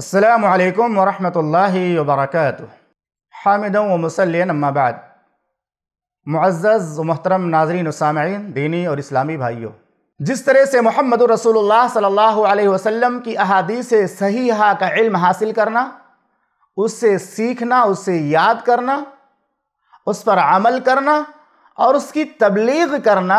السلام علیکم ورحمۃ اللہ وبرکاتہ حامد و مسلم معزز و محترم ناظرین و سامعین دینی اور اسلامی بھائیوں جس طرح سے محمد رسول اللہ صلی اللہ علیہ وسلم کی احادیث صحیحہ کا علم حاصل کرنا اس سے سیکھنا اس سے یاد کرنا اس پر عمل کرنا اور اس کی تبلیغ کرنا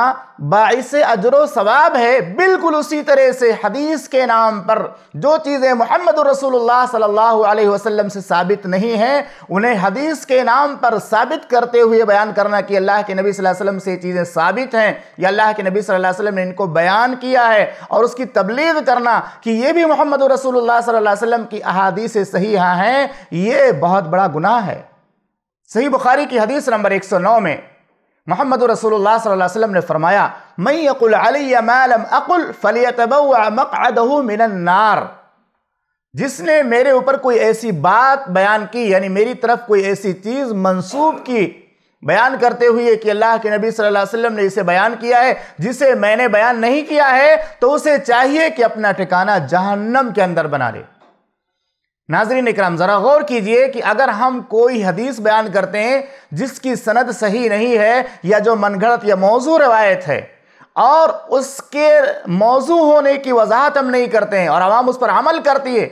باعث اجر و ثواب ہے بالکل اسی طرح سے حدیث کے نام پر جو چیزیں محمد الرسول اللہ صلی اللہ علیہ وسلم سے ثابت نہیں ہیں انہیں حدیث کے نام پر ثابت کرتے ہوئے بیان کرنا کہ اللہ کے نبی صلی اللہ علیہ وسلم سے یہ چیزیں ثابت ہیں یا اللہ کے نبی صلی اللہ علیہ وسلم نے ان کو بیان کیا ہے اور اس کی تبلیغ کرنا کہ یہ بھی محمد رسول اللہ صلی اللہ علیہ وسلم کی احادیث سے صحیح ہیں یہ بہت بڑا گناہ ہے صحیح بخاری کی حدیث نمبر ایک سو نو میں محمد رسول اللہ صلی اللہ علیہ وسلم نے فرمایا من النار جس نے میرے اوپر کوئی ایسی بات بیان کی یعنی میری طرف کوئی ایسی چیز منسوب کی بیان کرتے ہوئے کہ اللہ کے نبی صلی اللہ علیہ وسلم نے اسے بیان کیا ہے جسے میں نے بیان نہیں کیا ہے تو اسے چاہیے کہ اپنا ٹکانہ جہنم کے اندر بنا لے ناظرین اکرام ذرا غور کیجئے کہ اگر ہم کوئی حدیث بیان کرتے ہیں جس کی سند صحیح نہیں ہے یا جو من گھڑت یا موضوع روایت ہے اور اس کے موضوع ہونے کی وضاحت ہم نہیں کرتے ہیں اور عوام اس پر عمل کرتی ہے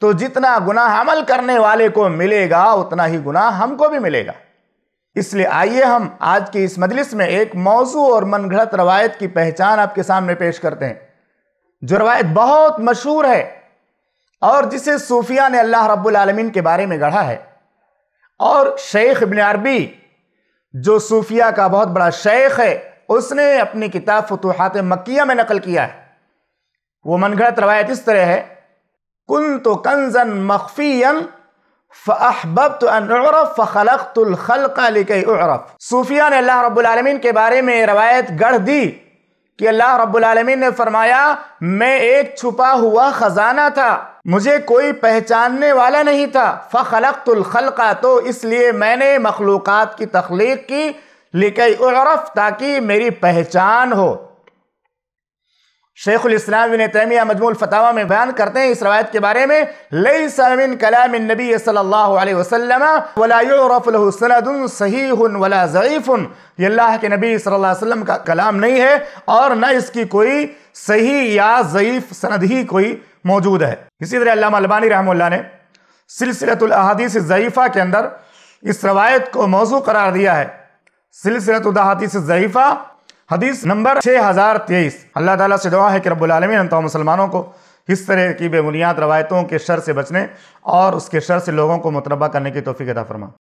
تو جتنا گناہ عمل کرنے والے کو ملے گا اتنا ہی گناہ ہم کو بھی ملے گا اس لیے آئیے ہم آج کی اس مجلس میں ایک موضوع اور من گھڑت روایت کی پہچان آپ کے سامنے پیش کرتے ہیں جو روایت بہت مشہور ہے اور جسے صوفیہ نے اللہ رب العالمین کے بارے میں گڑھا ہے اور شیخ ابن عربی جو صوفیہ کا بہت بڑا شیخ ہے اس نے اپنی کتاب فتوحات مکیہ میں نقل کیا ہے وہ من گھڑت روایت اس طرح ہے کن تو کنزن ان اعرف عرف الخلق لکی اعرف صوفیہ نے اللہ رب العالمین کے بارے میں روایت گڑھ دی کہ اللہ رب العالمین نے فرمایا میں ایک چھپا ہوا خزانہ تھا مجھے کوئی پہچاننے والا نہیں تھا فخلقت الخل تو اس لیے میں نے مخلوقات کی تخلیق کی عرف تاکہ میری پہچان ہو شیخ الاسلام تیمیہ مجموع الفتاوہ میں بیان کرتے ہیں اس روایت کے بارے میں صلی اللہ علیہ وسلم صحیح ولا یہ اللہ کے نبی صلی اللہ علیہ وسلم کا کلام نہیں ہے اور نہ اس کی کوئی صحیح یا ضعیف سند ہی کوئی موجود ہے اسی طرح علامہ البانی رحمہ اللہ نے سلسلت الاحادیث ضعیفہ کے اندر اس روایت کو موضوع قرار دیا ہے سلسلت الحادیث ضعیفہ حدیث نمبر 6023 اللہ تعالیٰ سے دعا ہے کہ رب العالمین انتہا مسلمانوں کو اس طرح کی بے بنیاد روایتوں کے شر سے بچنے اور اس کے شر سے لوگوں کو متربع کرنے کی توفیق عطا فرما